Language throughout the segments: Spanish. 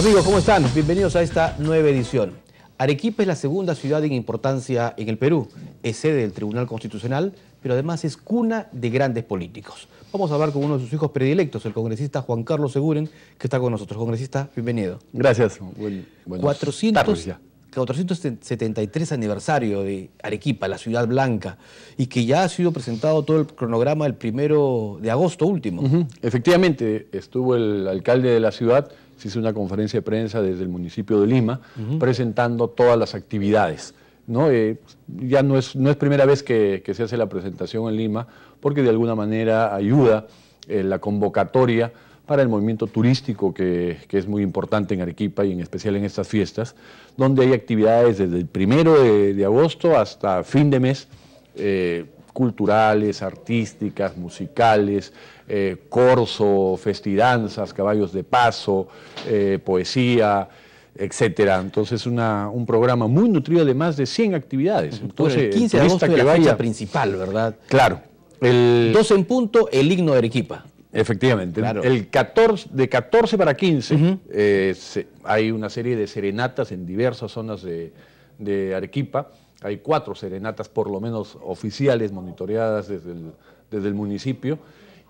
Amigos, ¿cómo están? Bienvenidos a esta nueva edición. Arequipa es la segunda ciudad en importancia en el Perú. Es sede del Tribunal Constitucional, pero además es cuna de grandes políticos. Vamos a hablar con uno de sus hijos predilectos, el congresista Juan Carlos Seguren, que está con nosotros. Congresista, bienvenido. Gracias. Buen, 400, 473 aniversario de Arequipa, la ciudad blanca, y que ya ha sido presentado todo el cronograma el primero de agosto último. Efectivamente, estuvo el alcalde de la ciudad, se hizo una conferencia de prensa desde el municipio de Lima, presentando todas las actividades. ¿no? Eh, ya no es, no es primera vez que, se hace la presentación en Lima, porque de alguna manera ayuda eh, la convocatoria para el movimiento turístico que, es muy importante en Arequipa y en especial en estas fiestas, donde hay actividades desde el primero de, agosto hasta fin de mes, eh, culturales, artísticas, musicales, eh, corso, festidanzas, caballos de paso, eh, poesía, etcétera. Entonces, es un programa muy nutrido de más de 100 actividades. Entonces, el 15 de agosto la principal, ¿verdad? Claro. El... 12 en punto, el himno de Arequipa. Efectivamente. El 14, de 14 para 15 eh, hay una serie de serenatas en diversas zonas de, Arequipa. Hay cuatro serenatas, por lo menos oficiales, monitoreadas desde el, desde el municipio.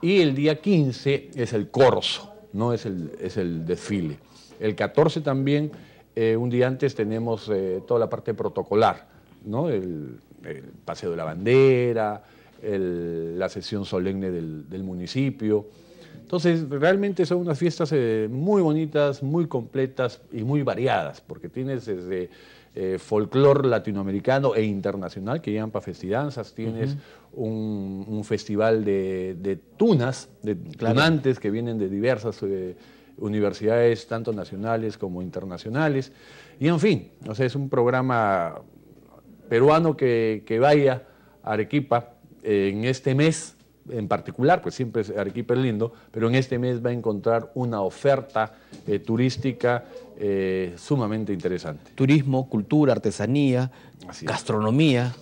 Y el día 15 es el corso, no es el, es el desfile. El 14 también, eh, un día antes, tenemos eh, toda la parte protocolar, ¿no? el paseo de la bandera, la sesión solemne del, municipio. Entonces, realmente son unas fiestas eh, muy bonitas, muy completas y muy variadas, porque tienes desde eh, folclor latinoamericano e internacional que llaman para festidanzas, tienes un, festival de, tunas, de clamantes, que vienen de diversas... Eh, universidades tanto nacionales como internacionales. Y en fin, o sea, es un programa peruano que, que vaya a Arequipa en este mes en particular, pues siempre Arequipa es lindo, pero en este mes va a encontrar una oferta eh, turística eh, sumamente interesante. Turismo, cultura, artesanía, gastronomía,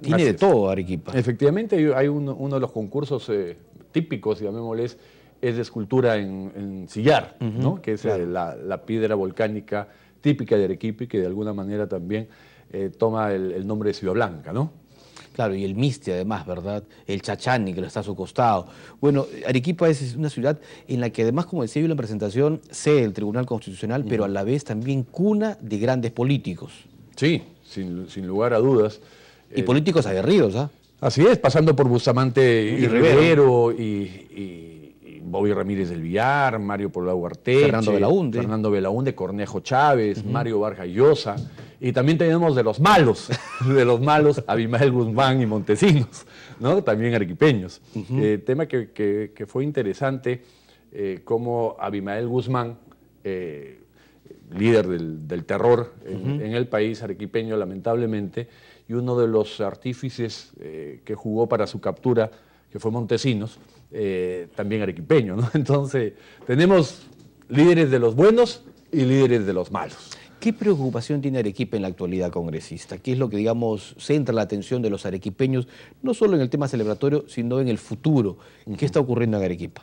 tiene de todo Arequipa. Efectivamente, hay uno, de los concursos eh, típicos, llamémosles, es de escultura en, sillar, que es eh, la, piedra volcánica típica de Arequipa y que de alguna manera también toma el, el nombre de Ciudad Blanca, ¿no? Claro, y el Misti además, ¿verdad? El Chachani que lo está a su costado. Bueno, Arequipa es una ciudad en la que además, como decía yo en la presentación, sé el Tribunal Constitucional, pero a la vez también cuna de grandes políticos. Sí, sin, lugar a dudas. Y eh, políticos aguerridos, ¿ah? Así es, pasando por Bustamante y, Rivero, y, Bobby Ramírez del Villar, Mario Polo Arte, Fernando Belaunde, Cornejo Chávez, Mario Vargas Llosa. Y también tenemos de los malos, de los malos Abimael Guzmán y Montesinos, ¿no? también arequipeños. Eh, tema que, fue interesante, eh, como Abimael Guzmán, eh, líder del, terror en, el país arequipeño, lamentablemente, y uno de los artífices que jugó para su captura, que fue Montesinos, también arequipeño. Entonces, tenemos líderes de los buenos y líderes de los malos. ¿Qué preocupación tiene Arequipa en la actualidad congresista? ¿Qué es lo que, digamos, centra la atención de los arequipeños, no solo en el tema celebratorio, sino en el futuro? ¿En ¿Qué está ocurriendo en Arequipa?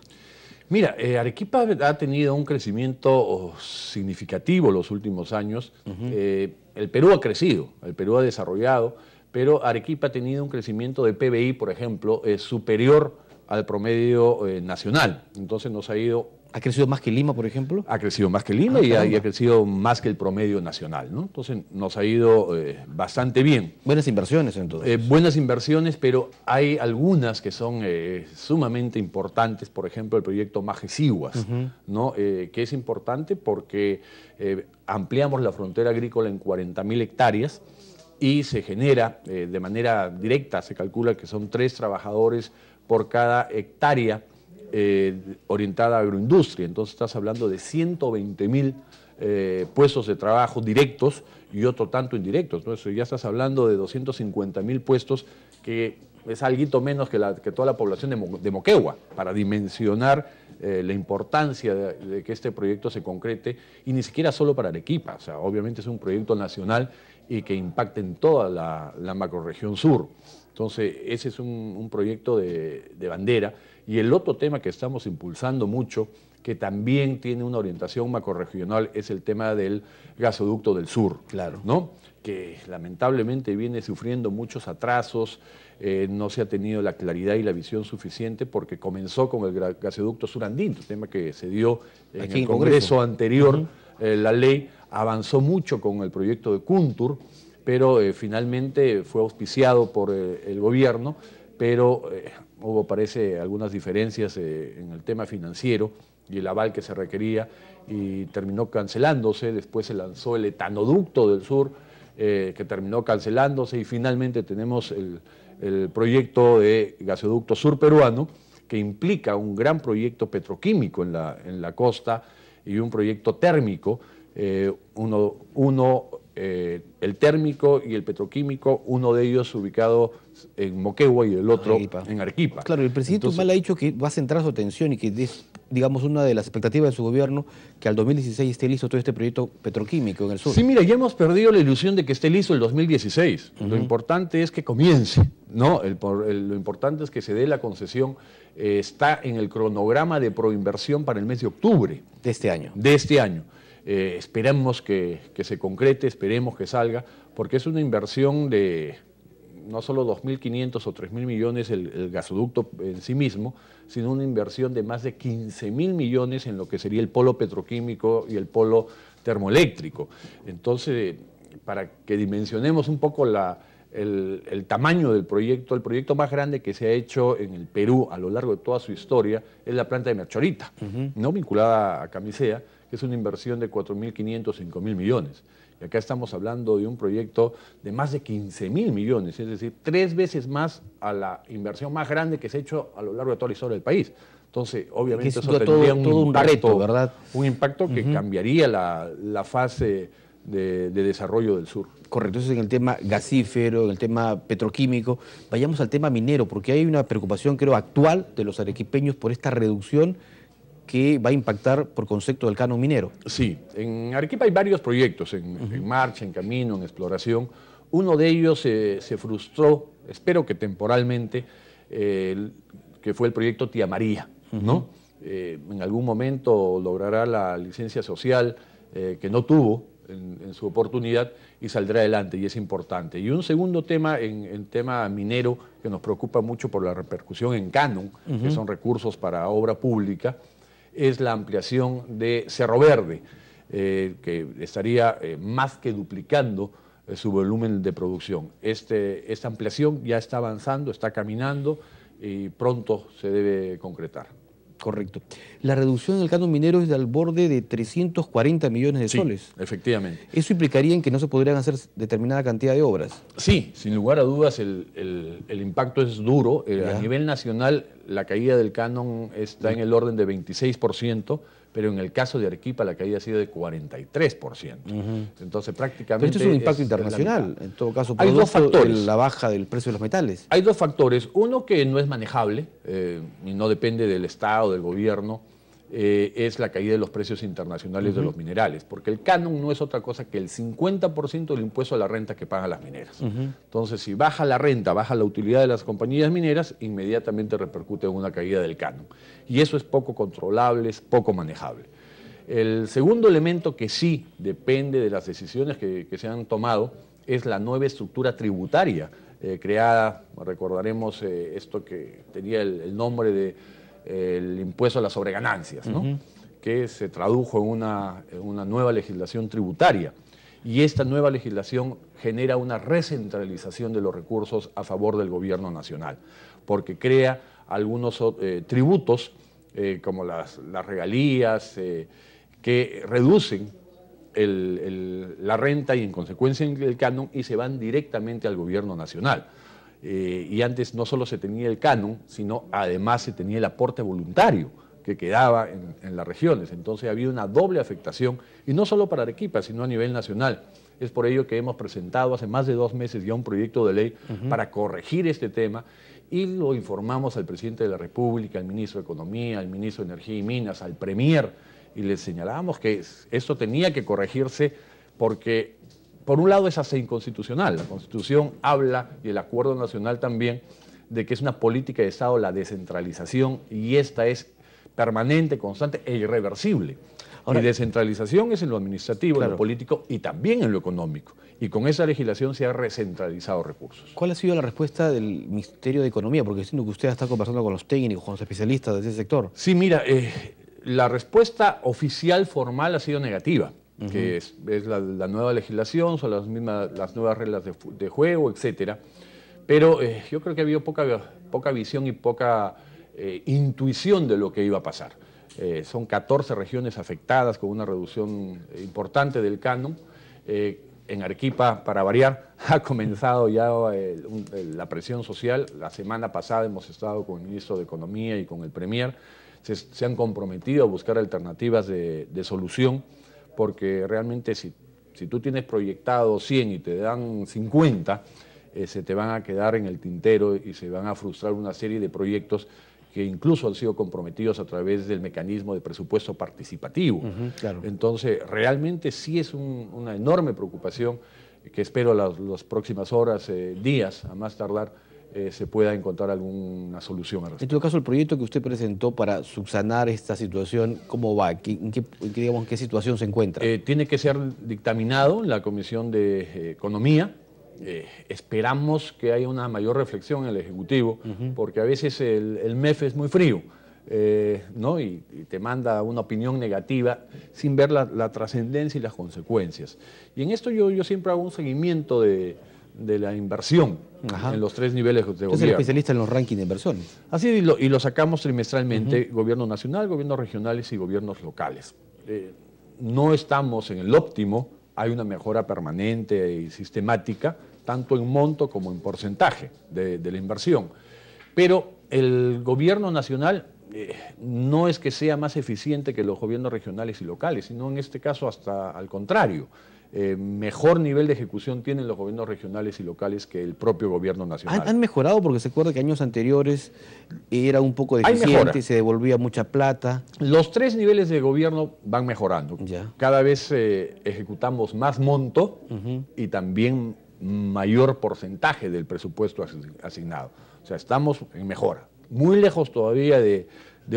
Mira, eh, Arequipa ha tenido un crecimiento oh, significativo los últimos años. Eh, el Perú ha crecido, el Perú ha desarrollado, pero Arequipa ha tenido un crecimiento de PBI, por ejemplo, eh, superior al promedio nacional. Entonces nos ha ido ¿Ha crecido más que Lima, por ejemplo? Ha crecido más que Lima ah, y, ha, crecido más que el promedio nacional, ¿no? Entonces nos ha ido eh, bastante bien. Buenas inversiones, entonces. Eh, buenas inversiones, pero hay algunas que son eh, sumamente importantes, por ejemplo, el proyecto Majesiguas, que es importante porque ampliamos la frontera agrícola en 40.000 hectáreas y se genera de manera directa, se calcula que son tres trabajadores por cada hectárea eh, orientada a agroindustria. Entonces estás hablando de 120 mil eh, puestos de trabajo directos y otro tanto indirectos. ya estás hablando de 250 mil puestos que es algo menos que, toda la población de, Moquegua, para dimensionar eh, la importancia de, que este proyecto se concrete, y ni siquiera solo para Arequipa, sea, obviamente es un proyecto nacional y que impacta en toda la, la macroregión sur. Entonces, ese es un, proyecto de, bandera. Y el otro tema que estamos impulsando mucho, que también tiene una orientación macroregional, es el tema del gasoducto del sur. Claro. ¿no? Que lamentablemente viene sufriendo muchos atrasos, eh, no se ha tenido la claridad y la visión suficiente porque comenzó con el gasoducto surandino, tema que se dio en el Congreso, anterior, eh, la ley avanzó mucho con el proyecto de Cuntur pero eh, finalmente fue auspiciado por eh, el gobierno, pero eh, hubo, parece, algunas diferencias en el tema financiero y el aval que se requería y terminó cancelándose, después se lanzó el etanoducto del sur, que terminó cancelándose y finalmente tenemos el, proyecto de gasoducto sur peruano, que implica un gran proyecto petroquímico en la, en la costa y un proyecto térmico, uno, uno eh, el térmico y el petroquímico, uno de ellos ubicado en Moquegua y el otro en Arequipa. Claro, el presidente Entonces, ha dicho que va a centrar su atención y que es, digamos, una de las expectativas de su gobierno que al 2016 esté listo todo este proyecto petroquímico en el sur. Sí, mira, ya hemos perdido la ilusión de que esté listo el 2016. Lo importante es que comience, ¿no? lo importante es que se dé la concesión. Eh, está en el cronograma de proinversión para el mes de octubre. De este año. De este año. Esperamos eh, esperemos que, se concrete, esperemos que salga, porque es una inversión de no solo 2.500 o 3.000 millones el, gasoducto en sí mismo, sino una inversión de más de 15.000 millones en lo que sería el polo petroquímico y el polo termoeléctrico. Entonces, para que dimensionemos un poco el, tamaño del proyecto, el proyecto más grande que se ha hecho en el Perú a lo largo de toda su historia es la planta de Merchorita, no vinculada a Camisea, es una inversión de 4.500, 5.000 millones. Y acá estamos hablando de un proyecto de más de 15.000 millones, es decir, tres veces más a la inversión más grande que se ha hecho a lo largo de toda la historia del país. Entonces, obviamente, eso tendría un, impacto, ¿verdad? un impacto que cambiaría la, fase de, de, desarrollo del sur. Correcto, eso en el tema gasífero, en el tema petroquímico. Vayamos al tema minero, porque hay una preocupación, creo, actual de los arequipeños por esta reducción que va a impactar por concepto del canon minero. Sí, en Arequipa hay varios proyectos en, marcha, en camino, en exploración. Uno de ellos se frustró, espero que temporalmente, que fue el proyecto Tía María, ¿no? Eh, en algún momento logrará la licencia social eh, que no tuvo en, su oportunidad y saldrá adelante, y es importante. Y un segundo tema, en el tema minero, que nos preocupa mucho por la repercusión en Canon, que son recursos para obra pública, es la ampliación de Cerro Verde, eh, que estaría eh, más que duplicando eh, su volumen de producción. Este, esta ampliación ya está avanzando, está caminando y pronto se debe concretar. Correcto. La reducción del canon minero es del borde de 340 millones de soles. Efectivamente. Eso implicaría en que no se podrían hacer determinada cantidad de obras. Sí, sin lugar a dudas el, impacto es duro. Eh, a nivel nacional la caída del canon está en el orden de 26% pero en el caso de Arequipa la caída ha sido de 43%. Entonces prácticamente... esto es un impacto internacional, en todo caso, por Hay dos factores. la baja del precio de los metales. Hay dos factores. Uno que no es manejable eh, y no depende del Estado, del gobierno, eh, es la caída de los precios internacionales de los minerales, porque el canon no es otra cosa que el 50% del impuesto a la renta que pagan las mineras. Entonces, si baja la renta, baja la utilidad de las compañías mineras, inmediatamente repercute en una caída del canon. Y eso es poco controlable, es poco manejable. El segundo elemento que sí depende de las decisiones que, se han tomado es la nueva estructura tributaria eh, creada, recordaremos eh, esto que tenía el nombre de el impuesto a las sobreganancias, que se tradujo en una, nueva legislación tributaria. Y esta nueva legislación genera una recentralización de los recursos a favor del gobierno nacional, porque crea algunos eh, tributos, eh, como las, regalías, eh, que reducen la renta y en consecuencia el canon y se van directamente al gobierno nacional. Eh, y antes no solo se tenía el canon, sino además se tenía el aporte voluntario que quedaba en, las regiones. Entonces había una doble afectación, y no solo para Arequipa, sino a nivel nacional. Es por ello que hemos presentado hace más de dos meses ya un proyecto de ley para corregir este tema y lo informamos al presidente de la República, al ministro de Economía, al ministro de Energía y Minas, al Premier, y les señalábamos que esto tenía que corregirse porque por un lado es hasta inconstitucional. La Constitución habla, y el Acuerdo Nacional también, de que es una política de Estado la descentralización y esta es permanente, constante e irreversible. y descentralización es en lo administrativo, en lo político y también en lo económico. Y con esa legislación se han recentralizado recursos. ¿Cuál ha sido la respuesta del Ministerio de Economía? Porque siento que usted está conversando con los técnicos, con los especialistas de ese sector. Sí, mira, eh, la respuesta oficial formal ha sido negativa que es, la, nueva legislación, son las, mismas, las nuevas reglas de, juego, etc. Pero eh, yo creo que ha habido poca, visión y poca eh, intuición de lo que iba a pasar. Eh, son 14 regiones afectadas con una reducción importante del canon. en Arequipa, para variar, ha comenzado ya la presión social. La semana pasada hemos estado con el ministro de Economía y con el Premier. Se, han comprometido a buscar alternativas de solución porque realmente si, tú tienes proyectado 100 y te dan 50, eh, se te van a quedar en el tintero y se van a frustrar una serie de proyectos que incluso han sido comprometidos a través del mecanismo de presupuesto participativo. Entonces, realmente sí es una enorme preocupación que espero las, próximas horas, eh, días a más tardar, eh, se pueda encontrar alguna solución a En todo caso, el proyecto que usted presentó para subsanar esta situación, ¿cómo va? ¿En qué, situación se encuentra? Eh, tiene que ser dictaminado en la Comisión de eh, Economía. esperamos que haya una mayor reflexión en el Ejecutivo, porque a veces el, MEF es muy frío. ¿no? Y, te manda una opinión negativa sin ver la, trascendencia y las consecuencias. Y en esto yo siempre hago un seguimiento de, de la inversión en los tres niveles de gobierno. Es especialista en los rankings de inversiones. Así y lo, y lo sacamos trimestralmente, gobierno nacional, gobiernos regionales y gobiernos locales. Eh, no estamos en el óptimo, hay una mejora permanente y sistemática, tanto en monto como en porcentaje de, la inversión. Pero el gobierno nacional eh, no es que sea más eficiente que los gobiernos regionales y locales, sino en este caso hasta al contrario. Eh, mejor nivel de ejecución tienen los gobiernos regionales y locales que el propio gobierno nacional. Han, mejorado porque se acuerda que años anteriores era un poco deficiente, y se devolvía mucha plata. Los tres niveles de gobierno van mejorando. Cada vez eh, ejecutamos más monto y también mayor porcentaje del presupuesto asignado. O sea, estamos en mejora. Muy lejos todavía de,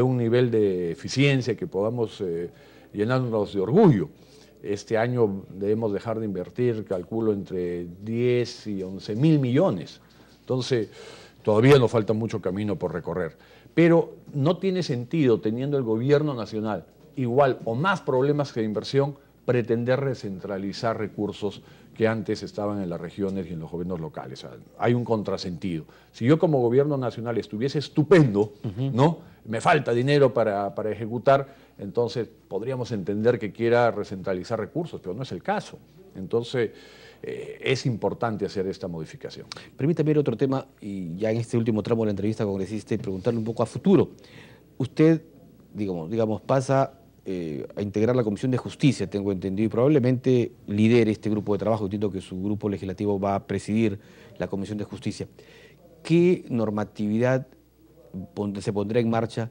un nivel de eficiencia que podamos eh, llenarnos de orgullo. Este año debemos dejar de invertir, calculo, entre 10 y 11 mil millones. Entonces, todavía nos falta mucho camino por recorrer. Pero no tiene sentido, teniendo el gobierno nacional igual o más problemas que de inversión, pretender descentralizar recursos que antes estaban en las regiones y en los gobiernos locales. hay un contrasentido. Si yo como gobierno nacional estuviese estupendo, ¿no? Me falta dinero para ejecutar, entonces podríamos entender que quiera recentralizar recursos, pero no es el caso. Entonces, eh, es importante hacer esta modificación. Permítame ver otro tema, y ya en este último tramo de la entrevista congresista, y preguntarle un poco a futuro. Usted, digamos, digamos pasa eh, a integrar la Comisión de Justicia, tengo entendido, y probablemente lidere este grupo de trabajo. Entiendo que su grupo legislativo va a presidir la Comisión de Justicia. ¿Qué normatividad se pondrá en marcha?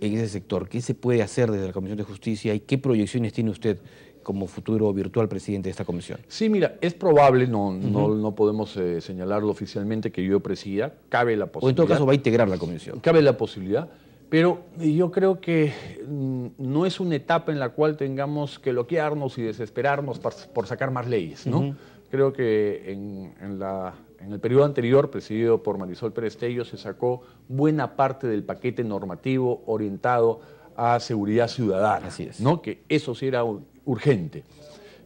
en ese sector? ¿Qué se puede hacer desde la Comisión de Justicia y qué proyecciones tiene usted como futuro virtual presidente de esta comisión? Sí, mira, es probable, no, no, no, podemos eh, señalarlo oficialmente que yo presida, cabe la posibilidad. O en todo caso va a integrar la comisión. Cabe la posibilidad, pero yo creo que mm, no es una etapa en la cual tengamos que bloquearnos y desesperarnos por, sacar más leyes, ¿no? Creo que en la en el periodo anterior, presidido por Marisol Pérez Tello, se sacó buena parte del paquete normativo orientado a seguridad ciudadana. Así es. Que eso sí era urgente.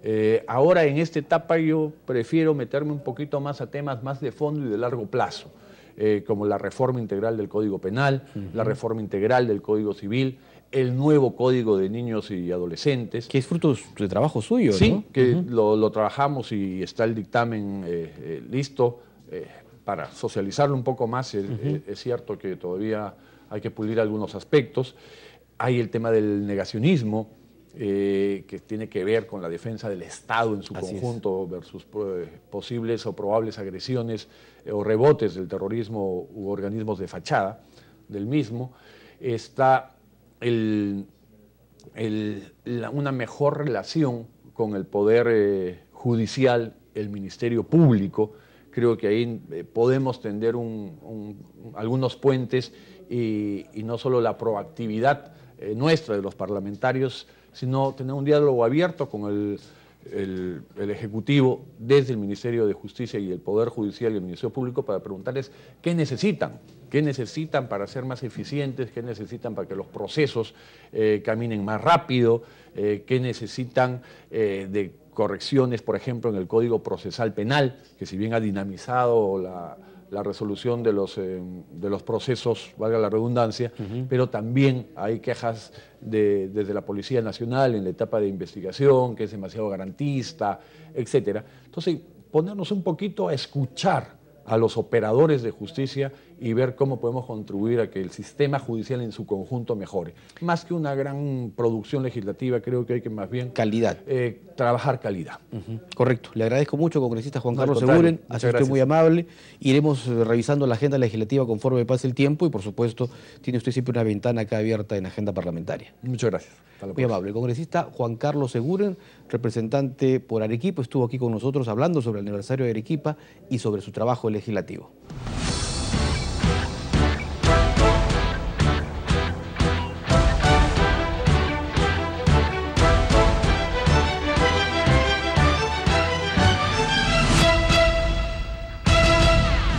Eh, ahora en esta etapa yo prefiero meterme un poquito más a temas más de fondo y de largo plazo, eh, como la reforma integral del Código Penal, la reforma integral del Código Civil, el nuevo código de niños y adolescentes. Que es fruto de trabajo suyo, sí, que lo, trabajamos y está el dictamen eh, eh, listo. Eh, para socializarlo un poco más, es, cierto que todavía hay que pulir algunos aspectos. Hay el tema del negacionismo, que tiene que ver con la defensa del Estado en su conjunto versus posibles o probables agresiones o rebotes del terrorismo u organismos de fachada del mismo. Está una mejor relación con el poder eh, judicial, el Ministerio Público. Creo que ahí eh, podemos tender algunos puentes y, no solo la proactividad eh, nuestra de los parlamentarios, sino tener un diálogo abierto con el el, Ejecutivo desde el Ministerio de Justicia y el Poder Judicial y el Ministerio Público para preguntarles qué necesitan, qué necesitan para ser más eficientes, qué necesitan para que los procesos eh, caminen más rápido, eh, qué necesitan eh, de correcciones, por ejemplo, en el Código Procesal Penal, que si bien ha dinamizado la la resolución de los, eh, de los procesos, valga la redundancia, pero también hay quejas de, desde la Policía Nacional en la etapa de investigación, que es demasiado garantista, etc. Entonces, ponernos un poquito a escuchar a los operadores de justicia y ver cómo podemos contribuir a que el sistema judicial en su conjunto mejore. Más que una gran producción legislativa, creo que hay que más bien... Calidad. Eh, trabajar calidad. Correcto. Le agradezco mucho, congresista Juan Carlos Seguren. Ha sido usted muy amable. Iremos eh, revisando la agenda legislativa conforme pase el tiempo y, por supuesto, tiene usted siempre una ventana acá abierta en la agenda parlamentaria. Muchas gracias. Muy amable. El congresista Juan Carlos Seguren, representante por Arequipa, estuvo aquí con nosotros hablando sobre el aniversario de Arequipa y sobre su trabajo legislativo.